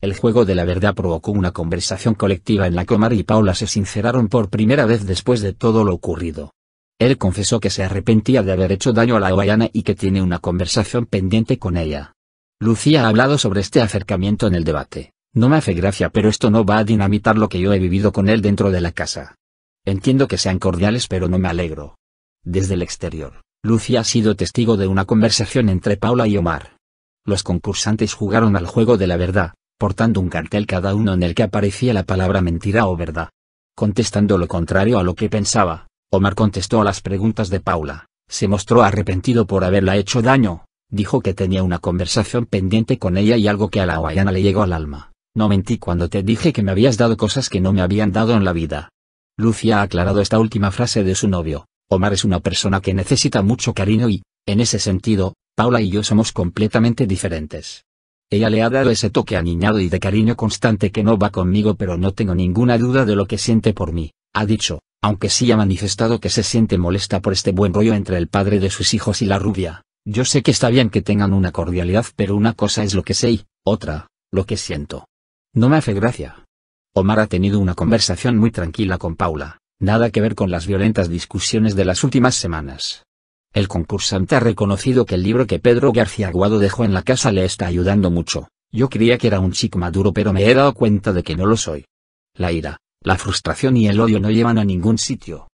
El juego de la verdad provocó una conversación colectiva en la que Omar y Paula se sinceraron por primera vez después de todo lo ocurrido. Él confesó que se arrepentía de haber hecho daño a la hawaiana y que tiene una conversación pendiente con ella. Lucía ha hablado sobre este acercamiento en el debate. No me hace gracia, pero esto no va a dinamitar lo que yo he vivido con él dentro de la casa. Entiendo que sean cordiales, pero no me alegro. Desde el exterior, Lucía ha sido testigo de una conversación entre Paula y Omar. Los concursantes jugaron al juego de la verdad, portando un cartel cada uno en el que aparecía la palabra mentira o verdad. Contestando lo contrario a lo que pensaba, Omar contestó a las preguntas de Paula, se mostró arrepentido por haberla hecho daño, dijo que tenía una conversación pendiente con ella y algo que a la hawaiana le llegó al alma. No mentí cuando te dije que me habías dado cosas que no me habían dado en la vida. Lucia ha aclarado esta última frase de su novio. Omar es una persona que necesita mucho cariño y, en ese sentido, Paula y yo somos completamente diferentes. Ella le ha dado ese toque aniñado y de cariño constante que no va conmigo pero no tengo ninguna duda de lo que siente por mí, ha dicho, aunque sí ha manifestado que se siente molesta por este buen rollo entre el padre de sus hijos y la rubia. Yo sé que está bien que tengan una cordialidad pero una cosa es lo que sé y, otra, lo que siento. No me hace gracia. Omar ha tenido una conversación muy tranquila con Paula, nada que ver con las violentas discusiones de las últimas semanas. El concursante ha reconocido que el libro que Pedro García Aguado dejó en la casa le está ayudando mucho. Yo creía que era un chico maduro pero me he dado cuenta de que no lo soy. La ira, la frustración y el odio no llevan a ningún sitio.